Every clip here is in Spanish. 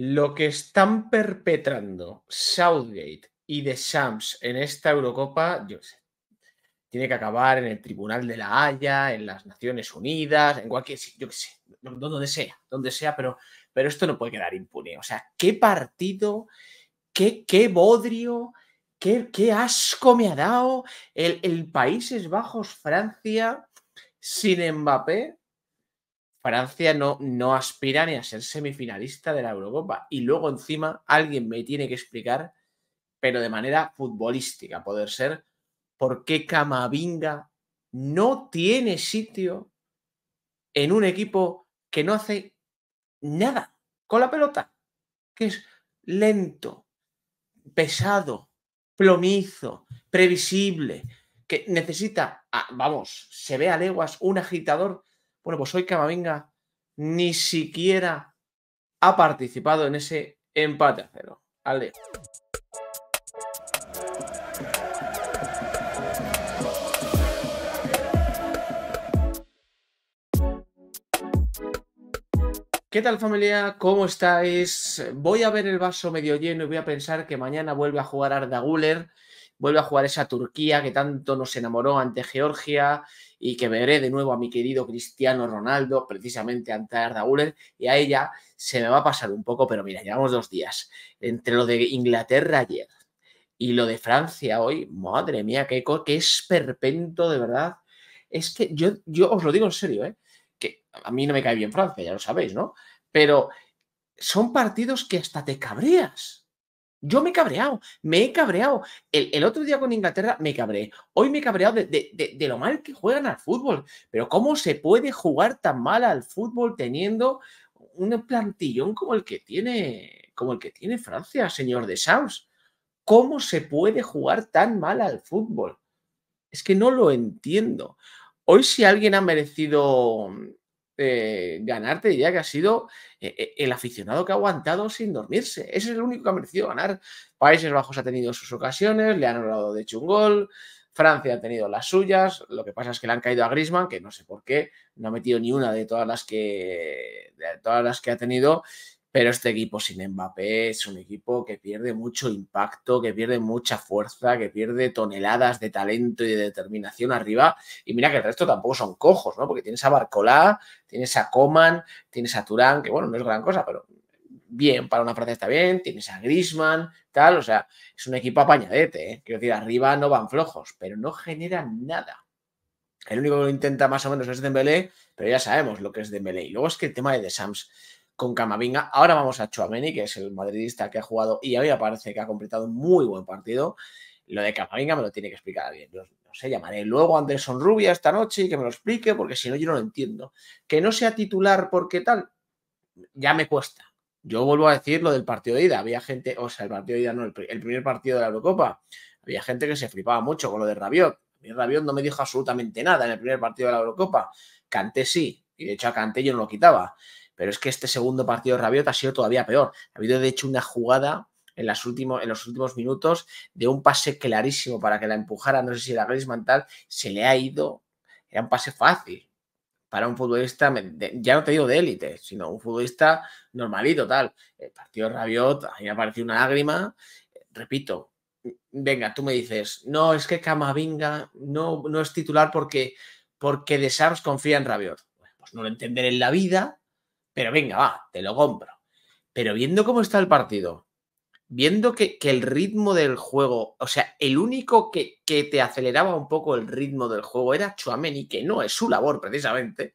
Lo que están perpetrando Southgate y The Sams en esta Eurocopa, yo sé, tiene que acabar en el Tribunal de la Haya, en las Naciones Unidas, en cualquier sitio, yo qué sé, donde sea, donde sea, pero, pero esto no puede quedar impune. O sea, qué partido, qué, qué bodrio, qué, qué asco me ha dado el, el Países Bajos, Francia, sin Mbappé, Francia no, no aspira ni a ser semifinalista de la Eurocopa. Y luego encima alguien me tiene que explicar, pero de manera futbolística, poder ser, por qué Camavinga no tiene sitio en un equipo que no hace nada con la pelota, que es lento, pesado, plomizo, previsible, que necesita, ah, vamos, se ve a leguas un agitador bueno, pues hoy Camavinga ni siquiera ha participado en ese empate a cero. ¿Qué tal familia? ¿Cómo estáis? Voy a ver el vaso medio lleno y voy a pensar que mañana vuelve a jugar Arda Guller vuelve a jugar esa Turquía que tanto nos enamoró ante Georgia y que veré de nuevo a mi querido Cristiano Ronaldo, precisamente ante Arda y a ella se me va a pasar un poco, pero mira, llevamos dos días. Entre lo de Inglaterra ayer y lo de Francia hoy, madre mía, qué, qué esperpento, de verdad. Es que yo, yo os lo digo en serio, ¿eh? que a mí no me cae bien Francia, ya lo sabéis, ¿no? Pero son partidos que hasta te cabreas. Yo me he cabreado, me he cabreado. El, otro día con Inglaterra me cabré. Hoy me he cabreado de, lo mal que juegan al fútbol. Pero ¿cómo se puede jugar tan mal al fútbol teniendo un plantillón como el que tiene, como el que tiene Francia, señor de Saus? ¿Cómo se puede jugar tan mal al fútbol? Es que no lo entiendo. Hoy si alguien ha merecido eh, ganarte diría que ha sido eh, eh, el aficionado que ha aguantado sin dormirse. Ese es el único que ha merecido ganar. Países Bajos ha tenido sus ocasiones, le han hablado de hecho un gol. Francia ha tenido las suyas, lo que pasa es que le han caído a Grisman, que no sé por qué, no ha metido ni una de todas las que de todas las que ha tenido pero este equipo sin Mbappé es un equipo que pierde mucho impacto, que pierde mucha fuerza, que pierde toneladas de talento y de determinación arriba. Y mira que el resto tampoco son cojos, ¿no? Porque tienes a Barcolá, tienes a Coman, tienes a Turán, que bueno, no es gran cosa, pero bien, para una Francia está bien, tienes a Grisman, tal, o sea, es un equipo apañadete, ¿eh? Quiero decir, arriba no van flojos, pero no generan nada. El único que lo intenta más o menos es Dembélé, pero ya sabemos lo que es Dembélé. Y luego es que el tema de The Sams con Camavinga. Ahora vamos a Chuameni, que es el madridista que ha jugado y a mí me parece que ha completado un muy buen partido. Lo de Camavinga me lo tiene que explicar alguien. Yo, no sé, llamaré luego a Anderson Rubia esta noche y que me lo explique, porque si no, yo no lo entiendo. Que no sea titular porque tal, ya me cuesta. Yo vuelvo a decir lo del partido de ida. Había gente, o sea, el partido de ida no, el, el primer partido de la Eurocopa. Había gente que se flipaba mucho con lo de Rabiot. A mí Rabiot no me dijo absolutamente nada en el primer partido de la Eurocopa. Canté sí, y de hecho a Canté yo no lo quitaba. Pero es que este segundo partido de Rabiot ha sido todavía peor. Ha habido, de hecho, una jugada en, las en los últimos minutos de un pase clarísimo para que la empujara, no sé si la Griezmann tal, se le ha ido. Era un pase fácil para un futbolista, ya no te digo de élite, sino un futbolista normalito, tal. El partido de Rabiot, a me ha parecido una lágrima. Repito, venga, tú me dices, no, es que Camavinga no, no es titular porque, porque de confía en Rabiot. Pues no lo entenderé en la vida, pero venga, va, te lo compro. Pero viendo cómo está el partido, viendo que, el ritmo del juego, o sea, el único que, te aceleraba un poco el ritmo del juego era Chuameni, que no es su labor precisamente,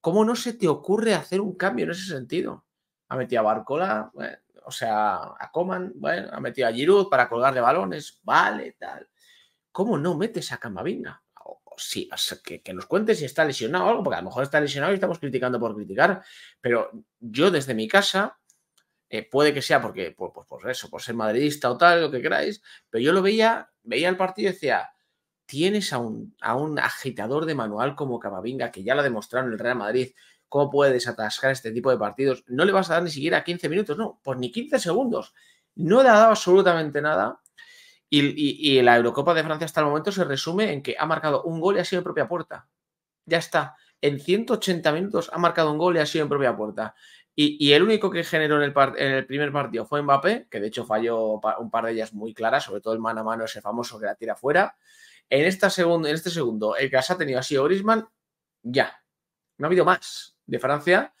¿cómo no se te ocurre hacer un cambio en ese sentido? Ha metido a Barcola, o sea, a Coman, ha metido a Giroud para colgarle balones, vale, tal. ¿Cómo no metes a Camavinga? sí, que, nos cuentes si está lesionado o algo, porque a lo mejor está lesionado y estamos criticando por criticar, pero yo desde mi casa, eh, puede que sea porque, pues, por, pues, pues eso, por ser madridista o tal, lo que queráis, pero yo lo veía, veía el partido y decía, tienes a un, a un agitador de manual como Camavinga, que ya lo demostraron en el Real Madrid, cómo puedes atascar este tipo de partidos, no le vas a dar ni siquiera 15 minutos, no, pues ni 15 segundos, no le ha dado absolutamente nada y, la Eurocopa de Francia hasta el momento se resume en que ha marcado un gol y ha sido en propia puerta. Ya está. En 180 minutos ha marcado un gol y ha sido en propia puerta. Y, el único que generó en el, primer partido fue Mbappé, que de hecho falló un par de ellas muy claras, sobre todo el mano a mano ese famoso que la tira fuera. En, esta en este segundo, el que ha tenido ha sido Grisman, ya. No ha habido más de Francia,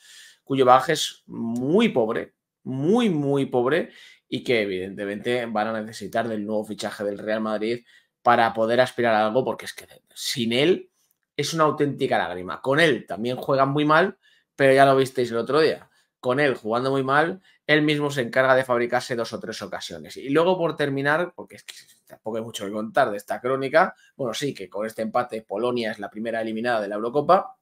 cuyo bagaje es muy pobre, muy, muy pobre y que evidentemente van a necesitar del nuevo fichaje del Real Madrid para poder aspirar a algo, porque es que sin él es una auténtica lágrima. Con él también juegan muy mal, pero ya lo visteis el otro día. Con él jugando muy mal, él mismo se encarga de fabricarse dos o tres ocasiones. Y luego por terminar, porque es que tampoco hay mucho que contar de esta crónica, bueno, sí que con este empate Polonia es la primera eliminada de la Eurocopa.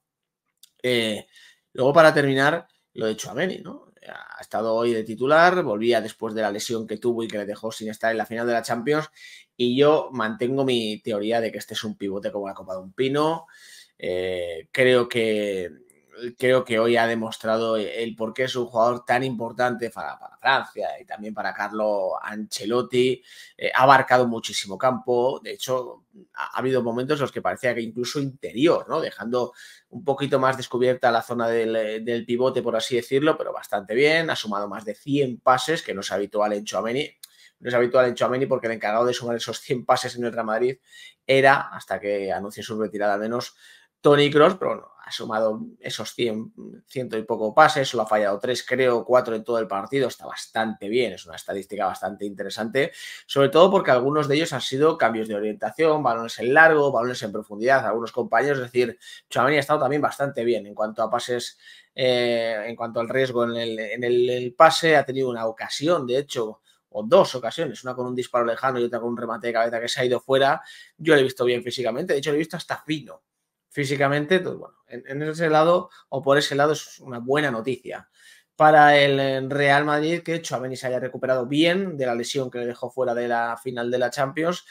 Eh, luego para terminar, lo de Chuameni, ¿no? ha estado hoy de titular, volvía después de la lesión que tuvo y que le dejó sin estar en la final de la Champions. Y yo mantengo mi teoría de que este es un pivote como la Copa de un Pino. Eh, creo que creo que hoy ha demostrado el por qué es un jugador tan importante para, Francia y también para Carlo Ancelotti. Eh, ha abarcado muchísimo campo. De hecho, ha, habido momentos en los que parecía que incluso interior, ¿no? Dejando un poquito más descubierta la zona del, pivote, por así decirlo, pero bastante bien. Ha sumado más de 100 pases, que no es habitual en Chouameni no es habitual en Chouameni porque el encargado de sumar esos 100 pases en el Real Madrid era, hasta que anuncie su retirada al menos, Tony Cross, pero bueno, ha sumado esos 100, ciento y poco pases, solo ha fallado tres, creo, cuatro en todo el partido, está bastante bien, es una estadística bastante interesante, sobre todo porque algunos de ellos han sido cambios de orientación, balones en largo, balones en profundidad, algunos compañeros, es decir, Chuamani ha estado también bastante bien en cuanto a pases, eh, en cuanto al riesgo en el, el pase, ha tenido una ocasión, de hecho, o dos ocasiones, una con un disparo lejano y otra con un remate de cabeza que se ha ido fuera, yo lo he visto bien físicamente, de hecho lo he visto hasta fino físicamente, pues bueno, en, ese lado o por ese lado es una buena noticia. Para el Real Madrid, que Chouameni se haya recuperado bien de la lesión que le dejó fuera de la final de la Champions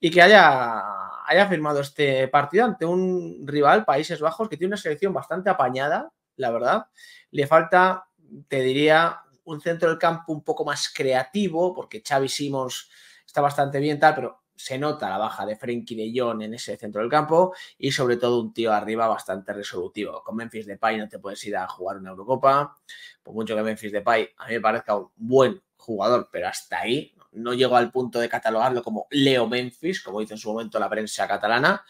y que haya, haya firmado este partido ante un rival, Países Bajos, que tiene una selección bastante apañada, la verdad. Le falta, te diría, un centro del campo un poco más creativo, porque Xavi Simons está bastante bien, tal, pero se nota la baja de Frenkie de Jong en ese centro del campo y sobre todo un tío arriba bastante resolutivo. Con Memphis Depay no te puedes ir a jugar una Eurocopa, por mucho que Memphis Depay a mí me parezca un buen jugador, pero hasta ahí no llego al punto de catalogarlo como Leo Memphis, como hizo en su momento la prensa catalana,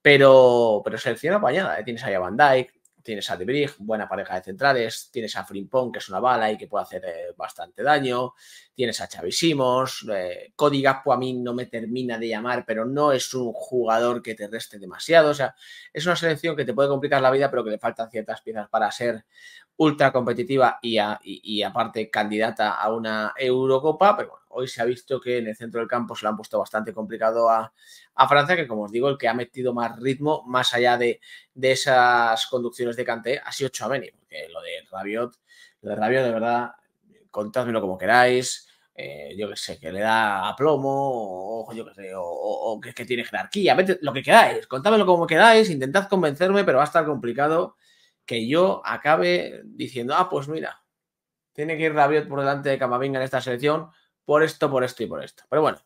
pero, pero selección apañada. ¿eh? Tienes ahí a Van Dijk, tienes a Debrich, buena pareja de centrales, tienes a Frimpong, que es una bala y que puede hacer eh, bastante daño, tienes a Chavisimos, Código. eh, Cody a mí no me termina de llamar, pero no es un jugador que te reste demasiado, o sea, es una selección que te puede complicar la vida, pero que le faltan ciertas piezas para ser ultra competitiva y, aparte candidata a una Eurocopa, pero bueno, hoy se ha visto que en el centro del campo se lo han puesto bastante complicado a, Francia, que como os digo, el que ha metido más ritmo, más allá de, esas conducciones de Kanté, ha sido Chouameni, porque lo de Rabiot, lo de Rabiot, de verdad, contádmelo como queráis, eh, yo que sé, que le da a plomo, o yo que sé, o, que, tiene jerarquía, lo que queráis, contádmelo como queráis, intentad convencerme, pero va a estar complicado que yo acabe diciendo, ah, pues mira, tiene que ir Rabiot por delante de Camavinga en esta selección por esto, por esto y por esto. Pero bueno,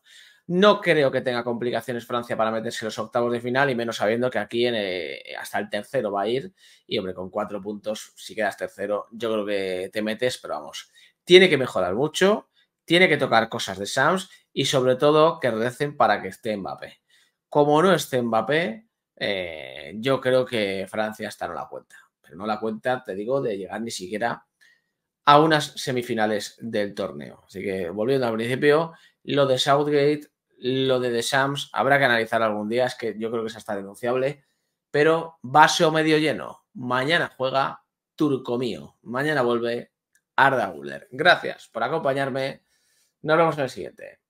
no creo que tenga complicaciones Francia para meterse en los octavos de final y menos sabiendo que aquí eh, hasta el tercero va a ir. Y hombre, con cuatro puntos, si quedas tercero, yo creo que te metes, pero vamos, tiene que mejorar mucho, tiene que tocar cosas de Sams y sobre todo que recen para que esté Mbappé. Como no esté Mbappé, eh, yo creo que Francia está en la cuenta no la cuenta, te digo, de llegar ni siquiera a unas semifinales del torneo. Así que volviendo al principio, lo de Southgate, lo de The Sams, habrá que analizar algún día, es que yo creo que es hasta denunciable, pero base o medio lleno. Mañana juega Turco mío. Mañana vuelve Arda Guller. Gracias por acompañarme. Nos vemos en el siguiente.